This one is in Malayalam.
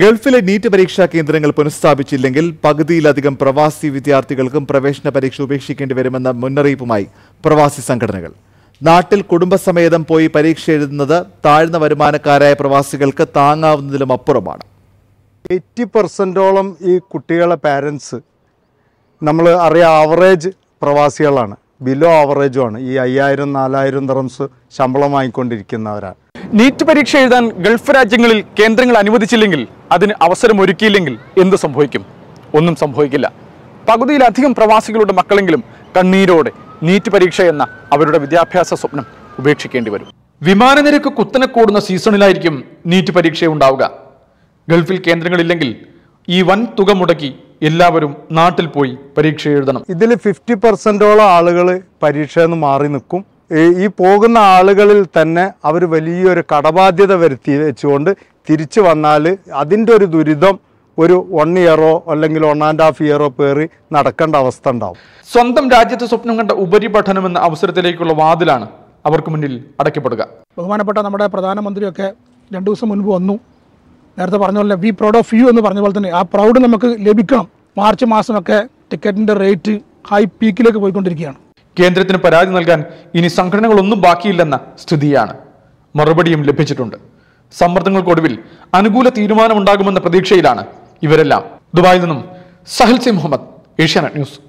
ഗൾഫിലെ നീറ്റ് പരീക്ഷാ കേന്ദ്രങ്ങൾ പുനഃസ്ഥാപിച്ചില്ലെങ്കിൽ പകുതിയിലധികം പ്രവാസി വിദ്യാർത്ഥികൾക്കും പ്രവേശന പരീക്ഷ ഉപേക്ഷിക്കേണ്ടി വരുമെന്ന മുന്നറിയിപ്പുമായി പ്രവാസി സംഘടനകൾ നാട്ടിൽ കുടുംബസമേതം പോയി പരീക്ഷ എഴുതുന്നത് താഴ്ന്ന വരുമാനക്കാരായ പ്രവാസികൾക്ക് താങ്ങാവുന്നതിലും അപ്പുറമാണ് എയ്റ്റി പെർസെൻറ്റോളം ഈ കുട്ടികളെ പാരൻസ് നമ്മൾ അറിയാം ആവറേജ് പ്രവാസികളാണ് ബിലോ ആവറേജുമാണ് ഈ അയ്യായിരം നാലായിരം തറംസ് ശമ്പളം വാങ്ങിക്കൊണ്ടിരിക്കുന്നവരാണ് നീറ്റ് പരീക്ഷ എഴുതാൻ ഗൾഫ് രാജ്യങ്ങളിൽ കേന്ദ്രങ്ങൾ അനുവദിച്ചില്ലെങ്കിൽ അതിന് അവസരം ഒരുക്കിയില്ലെങ്കിൽ എന്ത് സംഭവിക്കും ഒന്നും സംഭവിക്കില്ല പകുതിയിലധികം പ്രവാസികളുടെ മക്കളെങ്കിലും കണ്ണീരോടെ നീറ്റ് പരീക്ഷ എന്ന അവരുടെ വിദ്യാഭ്യാസ സ്വപ്നം ഉപേക്ഷിക്കേണ്ടി വരും വിമാന നിരക്ക് കുത്തനെ കൂടുന്ന സീസണിലായിരിക്കും നീറ്റ് പരീക്ഷ ഉണ്ടാവുക ഗൾഫിൽ കേന്ദ്രങ്ങളില്ലെങ്കിൽ ഈ വൻ തുക മുടക്കി എല്ലാവരും നാട്ടിൽ പോയി പരീക്ഷ എഴുതണം ഇതിൽ ഫിഫ്റ്റി പെർസെൻറ്റോളം ആളുകൾ പരീക്ഷയിൽ നിന്ന് മാറി നിൽക്കും ഈ പോകുന്ന ആളുകളിൽ തന്നെ അവർ വലിയൊരു കടബാധ്യത വരുത്തി വെച്ചുകൊണ്ട് തിരിച്ചു വന്നാൽ അതിൻ്റെ ഒരു ദുരിതം ഒരു വൺ ഇയറോ അല്ലെങ്കിൽ വൺ ആൻഡ് ഹാഫ് ഇയറോ പേറി നടക്കേണ്ട അവസ്ഥ ഉണ്ടാവും സ്വന്തം രാജ്യത്ത് സ്വപ്നം കണ്ട ഉപരിപഠനം എന്ന അവസരത്തിലേക്കുള്ള വാതിലാണ് അവർക്ക് മുന്നിൽ അടയ്ക്കപ്പെടുക ബഹുമാനപ്പെട്ട നമ്മുടെ പ്രധാനമന്ത്രിയൊക്കെ രണ്ടു ദിവസം മുൻപ് വന്നു നേരത്തെ പറഞ്ഞ പോലെ വി പ്രൗഡ് ഓഫ് യു എന്ന് പറഞ്ഞ പോലെ തന്നെ ആ പ്രൗഡ് നമുക്ക് ലഭിക്കണം മാർച്ച് മാസമൊക്കെ ടിക്കറ്റിൻ്റെ റേറ്റ് ഹൈ പീക്കിലേക്ക് പോയിക്കൊണ്ടിരിക്കുകയാണ് കേന്ദ്രത്തിന് പരാതി നൽകാൻ ഇനി സംഘടനകളൊന്നും ബാക്കിയില്ലെന്ന സ്ഥിതിയാണ് മറുപടിയും ലഭിച്ചിട്ടുണ്ട് സമ്മർദ്ദങ്ങൾക്കൊടുവിൽ അനുകൂല തീരുമാനമുണ്ടാകുമെന്ന പ്രതീക്ഷയിലാണ് ഇവരെല്ലാം ദുബായിൽ നിന്നും സഹൽ സി മുഹമ്മദ് ഏഷ്യാനെറ്റ് ന്യൂസ്